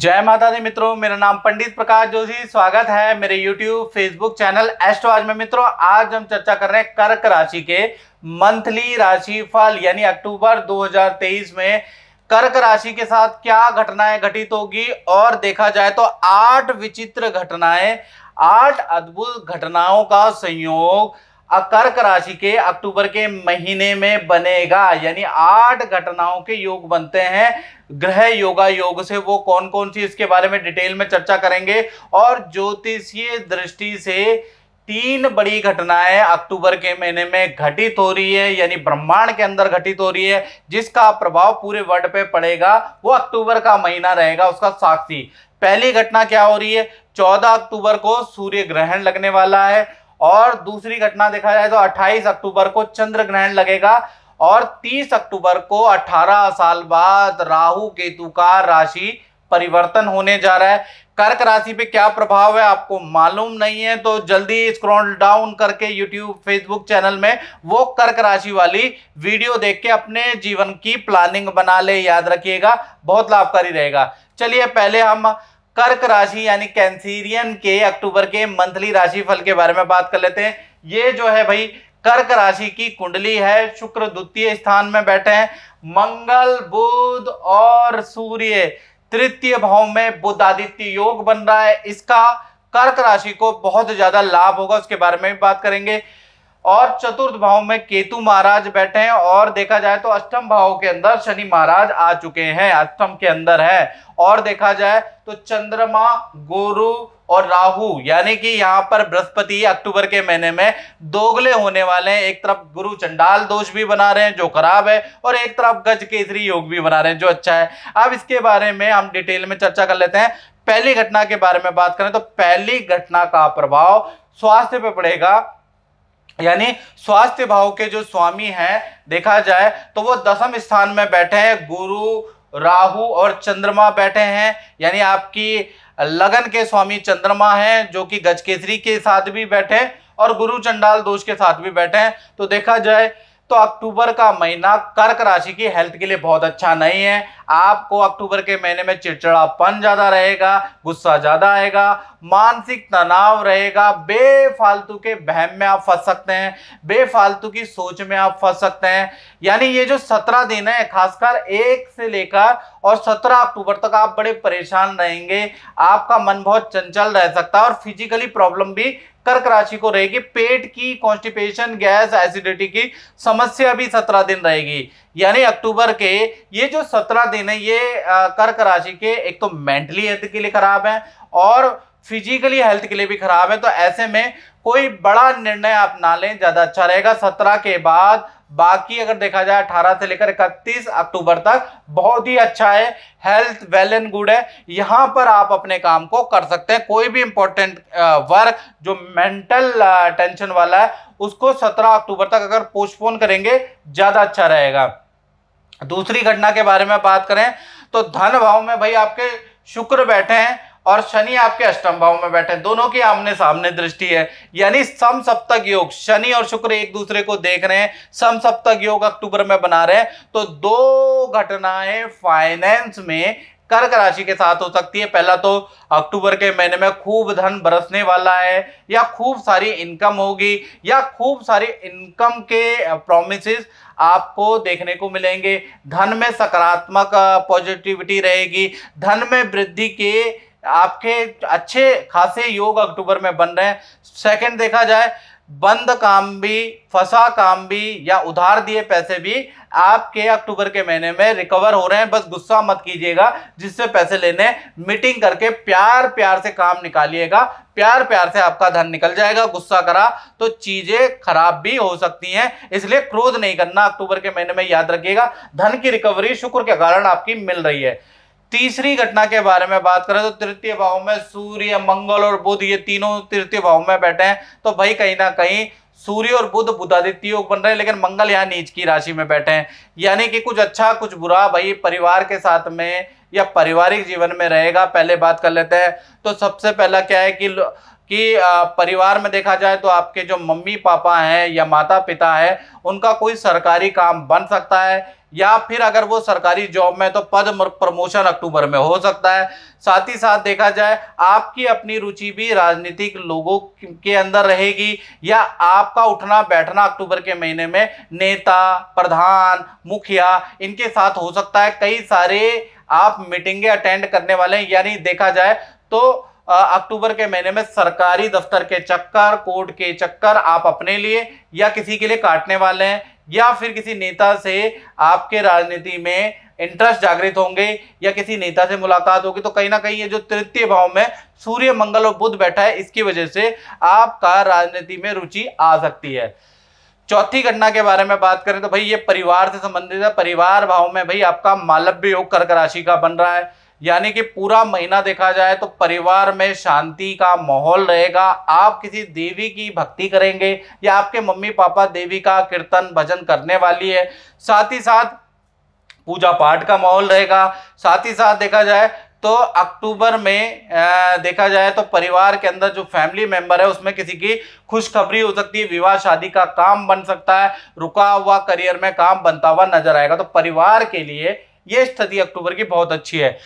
जय माता दी मित्रों मेरा नाम पंडित प्रकाश जोशी स्वागत है मेरे YouTube Facebook चैनल एस्ट्रो आज में मित्रों आज हम चर्चा कर रहे हैं कर्क राशि के मंथली राशि फल यानी अक्टूबर 2023 में कर्क राशि के साथ क्या घटनाएं घटित होगी और देखा जाए तो आठ विचित्र घटनाएं आठ अद्भुत घटनाओं का संयोग कर्क राशि के अक्टूबर के महीने में बनेगा यानी आठ घटनाओं के योग बनते हैं ग्रह योगा योग से वो कौन कौन सी इसके बारे में डिटेल में चर्चा करेंगे और ज्योतिषीय दृष्टि से तीन बड़ी घटनाएं अक्टूबर के महीने में घटित हो रही है यानी ब्रह्मांड के अंदर घटित हो रही है जिसका प्रभाव पूरे वर्ल्ड पे पड़ेगा वो अक्टूबर का महीना रहेगा उसका साक्षी पहली घटना क्या हो रही है 14 अक्टूबर को सूर्य ग्रहण लगने वाला है और दूसरी घटना देखा जाए तो 28 अक्टूबर को चंद्र ग्रहण लगेगा और 30 अक्टूबर को 18 साल बाद राहु केतु का राशि परिवर्तन होने जा रहा है कर्क राशि पे क्या प्रभाव है आपको मालूम नहीं है तो जल्दी स्क्रॉल डाउन करके यूट्यूब फेसबुक चैनल में वो कर्क राशि वाली वीडियो देख के अपने जीवन की प्लानिंग बना ले याद रखिएगा बहुत लाभकारी रहेगा चलिए पहले हम कर्क राशि यानी कैंसीरियन के अक्टूबर के मंथली राशि फल के बारे में बात कर लेते हैं ये जो है भाई कर्क राशि की कुंडली है शुक्र द्वितीय स्थान में बैठे हैं मंगल बुध और सूर्य तृतीय भाव में आदित्य योग बन रहा है इसका कर्क राशि को बहुत ज्यादा लाभ होगा उसके बारे में भी बात करेंगे और चतुर्थ भाव में केतु महाराज बैठे हैं और देखा जाए तो अष्टम भाव के अंदर शनि महाराज आ चुके हैं अष्टम के अंदर है और देखा जाए तो चंद्रमा गुरु और राहु यानी कि यहाँ पर बृहस्पति अक्टूबर के महीने में दोगले होने वाले हैं एक तरफ गुरु चंडाल दोष भी बना रहे हैं जो खराब है और एक तरफ गज केसरी योग भी बना रहे हैं जो अच्छा है अब इसके बारे में हम डिटेल में चर्चा कर लेते हैं पहली घटना के बारे में बात करें तो पहली घटना का प्रभाव स्वास्थ्य पे पड़ेगा यानी स्वास्थ्य भाव के जो स्वामी हैं देखा जाए तो वो दसम स्थान में बैठे हैं गुरु राहु और चंद्रमा बैठे हैं यानी आपकी लगन के स्वामी चंद्रमा हैं जो कि गजकेसरी के साथ भी बैठे और गुरु चंडाल दोष के साथ भी बैठे हैं तो देखा जाए तो अक्टूबर का महीना कर्क राशि की हेल्थ के लिए बहुत अच्छा नहीं है आपको अक्टूबर के महीने में चिड़चिड़ापन ज़्यादा रहेगा गुस्सा ज़्यादा आएगा मानसिक तनाव रहेगा बेफालतू के बहम में आप फंस सकते हैं बेफालतू की सोच में आप फंस सकते हैं यानी ये जो सत्रह दिन है खासकर एक से लेकर और सत्रह अक्टूबर तक आप बड़े परेशान रहेंगे आपका मन बहुत चंचल रह सकता है और फिजिकली प्रॉब्लम भी कर्क राशि को रहेगी पेट की कॉन्स्टिपेशन गैस एसिडिटी की समस्या भी सत्रह दिन रहेगी यानी अक्टूबर के ये जो सत्रह दिन है ये कर्क राशि के एक तो मेंटली हेल्थ के लिए खराब है और फिजिकली हेल्थ के लिए भी खराब है तो ऐसे में कोई बड़ा निर्णय आप ना लें ज़्यादा अच्छा रहेगा सत्रह के बाद बाकी अगर देखा जाए अठारह से लेकर इकतीस अक्टूबर तक बहुत ही अच्छा है हेल्थ वेल एंड गुड है यहाँ पर आप अपने काम को कर सकते हैं कोई भी इंपॉर्टेंट वर्क जो मेंटल टेंशन वाला है उसको सत्रह अक्टूबर तक अगर पोस्टपोन करेंगे ज़्यादा अच्छा रहेगा दूसरी घटना के बारे में बात करें तो धन भाव में भाई आपके शुक्र बैठे हैं और शनि आपके अष्टम भाव में बैठे दोनों की आमने सामने दृष्टि है यानी सम सप्तक योग शनि और शुक्र एक दूसरे को देख रहे हैं सम सप्तक योग अक्टूबर में बना रहे हैं तो दो घटनाएं फाइनेंस में कर्क राशि के साथ हो सकती है पहला तो अक्टूबर के महीने में खूब धन बरसने वाला है या खूब सारी इनकम होगी या खूब सारी इनकम के प्रोमिसेस आपको देखने को मिलेंगे धन में सकारात्मक पॉजिटिविटी रहेगी धन में वृद्धि के आपके अच्छे खासे योग अक्टूबर में बन रहे हैं सेकंड देखा जाए बंद काम भी फंसा काम भी या उधार दिए पैसे भी आपके अक्टूबर के महीने में रिकवर हो रहे हैं बस गुस्सा मत कीजिएगा जिससे पैसे लेने मीटिंग करके प्यार प्यार से काम निकालिएगा प्यार प्यार से आपका धन निकल जाएगा गुस्सा करा तो चीजें खराब भी हो सकती हैं इसलिए क्रोध नहीं करना अक्टूबर के महीने में याद रखिएगा धन की रिकवरी शुक्र के कारण आपकी मिल रही है तीसरी घटना के बारे में बात करें तो तृतीय भाव में सूर्य मंगल और बुध ये तीनों तृतीय भाव में बैठे हैं तो भाई कहीं ना कहीं सूर्य और बुध बुधादित्य योग बन रहे हैं लेकिन मंगल यहाँ नीच की राशि में बैठे हैं यानी कि कुछ अच्छा कुछ बुरा भाई परिवार के साथ में या पारिवारिक जीवन में रहेगा पहले बात कर लेते हैं तो सबसे पहला क्या है कि कि परिवार में देखा जाए तो आपके जो मम्मी पापा हैं या माता पिता है उनका कोई सरकारी काम बन सकता है या फिर अगर वो सरकारी जॉब में तो पद प्रमोशन अक्टूबर में हो सकता है साथ ही साथ देखा जाए आपकी अपनी रुचि भी राजनीतिक लोगों के अंदर रहेगी या आपका उठना बैठना अक्टूबर के महीने में नेता प्रधान मुखिया इनके साथ हो सकता है कई सारे आप मीटिंगें अटेंड करने वाले हैं यानी देखा जाए तो अक्टूबर के महीने में सरकारी दफ्तर के चक्कर कोर्ट के चक्कर आप अपने लिए या किसी के लिए काटने वाले हैं या फिर किसी नेता से आपके राजनीति में इंटरेस्ट जागृत होंगे या किसी नेता से मुलाकात होगी तो कहीं ना कहीं ये जो तृतीय भाव में सूर्य मंगल और बुध बैठा है इसकी वजह से आपका राजनीति में रुचि आ सकती है चौथी घटना के बारे में बात करें तो भाई ये परिवार से संबंधित है परिवार भाव में भाई आपका मालव्य योग कर्क राशि का बन रहा है यानी कि पूरा महीना देखा जाए तो परिवार में शांति का माहौल रहेगा आप किसी देवी की भक्ति करेंगे या आपके मम्मी पापा देवी का कीर्तन भजन करने वाली है साथ ही साथ पूजा पाठ का माहौल रहेगा साथ ही साथ देखा जाए तो अक्टूबर में देखा जाए तो परिवार के अंदर जो फैमिली मेंबर है उसमें किसी की खुशखबरी हो सकती है विवाह शादी का काम बन सकता है रुका हुआ करियर में काम बनता हुआ नजर आएगा तो परिवार के लिए ये स्थिति अक्टूबर की बहुत अच्छी है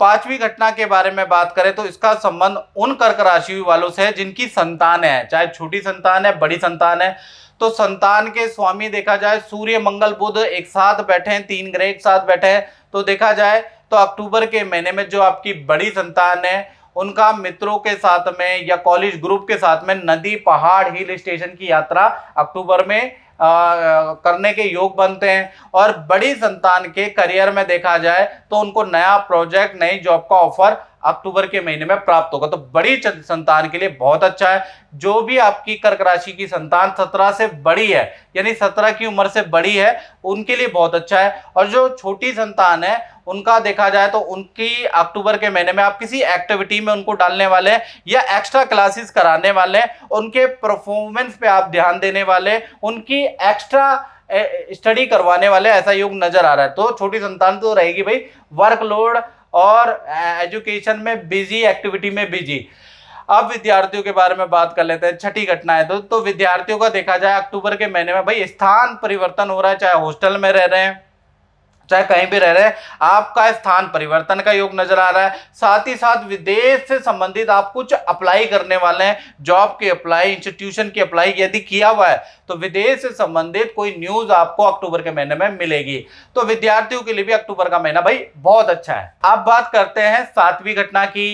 पांचवी घटना के बारे में बात करें तो इसका संबंध उन कर्क राशि वालों से है जिनकी संतान है चाहे छोटी संतान है बड़ी संतान है तो संतान के स्वामी देखा जाए सूर्य मंगल बुध एक साथ बैठे हैं तीन ग्रह एक साथ बैठे हैं तो देखा जाए तो अक्टूबर के महीने में जो आपकी बड़ी संतान है उनका मित्रों के साथ में या कॉलेज ग्रुप के साथ में नदी पहाड़ हिल स्टेशन की यात्रा अक्टूबर में करने के योग बनते हैं और बड़ी संतान के करियर में देखा जाए तो उनको नया प्रोजेक्ट नई जॉब का ऑफर अक्टूबर के महीने में प्राप्त होगा तो बड़ी संतान के लिए बहुत अच्छा है जो भी आपकी कर्क राशि की संतान सत्रह से बड़ी है यानी सत्रह की उम्र से बड़ी है उनके लिए बहुत अच्छा है और जो छोटी संतान है उनका देखा जाए तो उनकी अक्टूबर के महीने में आप किसी एक्टिविटी में उनको डालने वाले हैं या एक्स्ट्रा क्लासेस कराने वाले हैं उनके परफॉर्मेंस पे आप ध्यान देने वाले उनकी एक्स्ट्रा स्टडी करवाने वाले ऐसा योग नजर आ रहा है तो छोटी संतान तो रहेगी भाई वर्कलोड और एजुकेशन में बिजी एक्टिविटी में बिजी अब विद्यार्थियों के बारे में बात कर लेते हैं छठी घटना है तो, तो विद्यार्थियों का देखा जाए अक्टूबर के महीने में भाई स्थान परिवर्तन हो रहा है चाहे हॉस्टल में रह रहे हैं चाहे कहीं भी रह रहे आपका स्थान परिवर्तन का योग नजर आ रहा है साथ ही साथ विदेश से संबंधित आप कुछ अप्लाई करने वाले हैं जॉब की अप्लाई इंस्टीट्यूशन की अप्लाई यदि किया हुआ है तो विदेश से संबंधित कोई न्यूज आपको अक्टूबर के महीने में मिलेगी तो विद्यार्थियों के लिए भी अक्टूबर का महीना भाई बहुत अच्छा है अब बात करते हैं सातवीं घटना की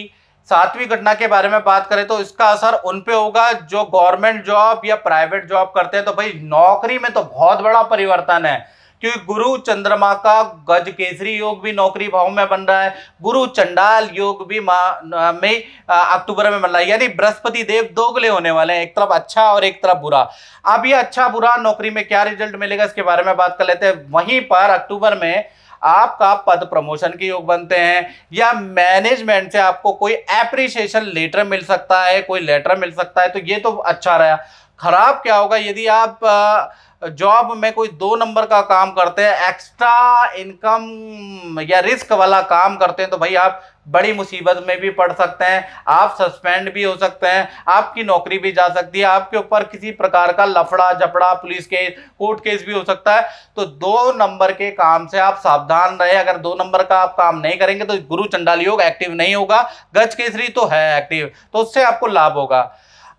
सातवीं घटना के बारे में बात करें तो इसका असर उन पे होगा जो गवर्नमेंट जॉब या प्राइवेट जॉब करते हैं तो भाई नौकरी में तो बहुत बड़ा परिवर्तन है क्योंकि गुरु चंद्रमा का गज केसरी योग भी नौकरी भाव में बन रहा है गुरु चंडाल योग भी में अक्टूबर में बन रहा है यानी बृहस्पति देव दोगले होने वाले हैं एक तरफ अच्छा और एक तरफ बुरा अब ये अच्छा बुरा नौकरी में क्या रिजल्ट मिलेगा इसके बारे में बात कर लेते हैं वहीं पर अक्टूबर में आपका पद प्रमोशन के योग बनते हैं या मैनेजमेंट से आपको कोई एप्रिसिएशन लेटर मिल सकता है कोई लेटर मिल सकता है तो ये तो अच्छा रहा खराब क्या होगा यदि आप आ, जॉब में कोई दो नंबर का काम करते हैं एक्स्ट्रा इनकम या रिस्क वाला काम करते हैं तो भाई आप बड़ी मुसीबत में भी पड़ सकते हैं आप सस्पेंड भी हो सकते हैं आपकी नौकरी भी जा सकती है आपके ऊपर किसी प्रकार का लफड़ा झपड़ा पुलिस केस कोर्ट केस भी हो सकता है तो दो नंबर के काम से आप सावधान रहे अगर दो नंबर का आप काम नहीं करेंगे तो गुरु चंडाल योग एक्टिव नहीं होगा गज केसरी तो है एक्टिव तो उससे आपको लाभ होगा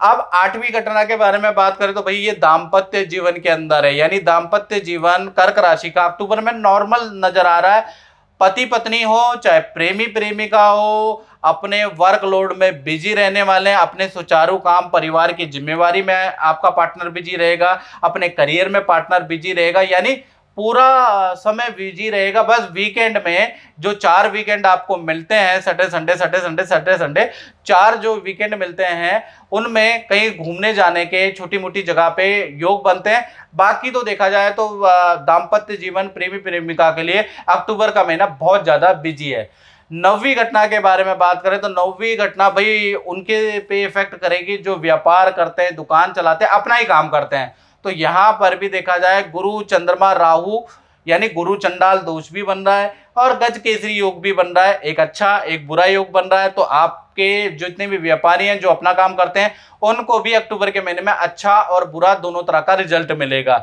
अब आठवीं घटना के बारे में बात करें तो भाई ये दाम्पत्य जीवन के अंदर है यानी दाम्पत्य जीवन कर्क राशि का अक्टूबर में नॉर्मल नजर आ रहा है पति पत्नी हो चाहे प्रेमी प्रेमिका हो अपने वर्कलोड में बिजी रहने वाले हैं अपने सुचारू काम परिवार की जिम्मेवारी में आपका पार्टनर बिजी रहेगा अपने करियर में पार्टनर बिजी रहेगा यानी पूरा समय बिजी रहेगा बस वीकेंड में जो चार वीकेंड आपको मिलते हैं सटे संडे सटे संडे सटे संडे चार जो वीकेंड मिलते हैं उनमें कहीं घूमने जाने के छोटी मोटी जगह पे योग बनते हैं बाकी तो देखा जाए तो दाम्पत्य जीवन प्रेमी प्रेमिका के लिए अक्टूबर का महीना बहुत ज़्यादा बिजी है नवी घटना के बारे में बात करें तो नवी घटना भाई उनके पे इफेक्ट करेगी जो व्यापार करते हैं दुकान चलाते हैं अपना ही काम करते हैं तो यहां पर भी देखा जाए गुरु चंद्रमा राहु यानी गुरु चंडाल दोष भी बन रहा है और गज केसरी योग भी बन रहा है एक अच्छा एक बुरा योग बन रहा है तो आप के जितने भी व्यापारी हैं जो अपना काम करते हैं उनको भी अक्टूबर के महीने में अच्छा और बुरा दोनों तरह का रिजल्ट मिलेगा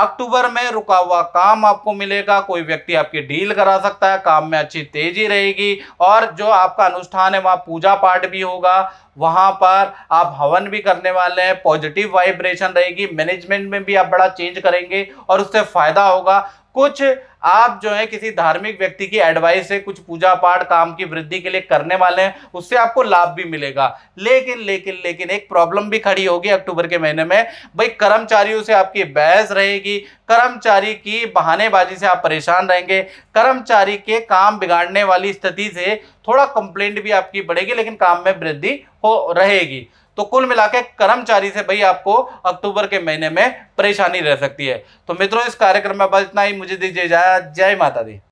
अक्टूबर में रुका हुआ काम आपको मिलेगा कोई व्यक्ति आपकी डील करा सकता है काम में अच्छी तेजी रहेगी और जो आपका अनुष्ठान है वहाँ पूजा पाठ भी होगा वहाँ पर आप हवन भी करने वाले हैं पॉजिटिव वाइब्रेशन रहेगी मैनेजमेंट में भी आप बड़ा चेंज करेंगे और उससे फायदा होगा कुछ आप जो है किसी धार्मिक व्यक्ति की एडवाइस से कुछ पूजा पाठ काम की वृद्धि के लिए करने वाले हैं उससे आपको लाभ भी मिलेगा लेकिन लेकिन लेकिन एक प्रॉब्लम भी खड़ी होगी अक्टूबर के महीने में भाई कर्मचारियों से आपकी बहस रहेगी कर्मचारी की बहानेबाजी से आप परेशान रहेंगे कर्मचारी के काम बिगाड़ने वाली स्थिति से थोड़ा कंप्लेंट भी आपकी बढ़ेगी लेकिन काम में वृद्धि हो रहेगी तो कुल मिला के कर्मचारी से भाई आपको अक्टूबर के महीने में परेशानी रह सकती है तो मित्रों इस कार्यक्रम में बस इतना ही मुझे दीजिए जय माता दी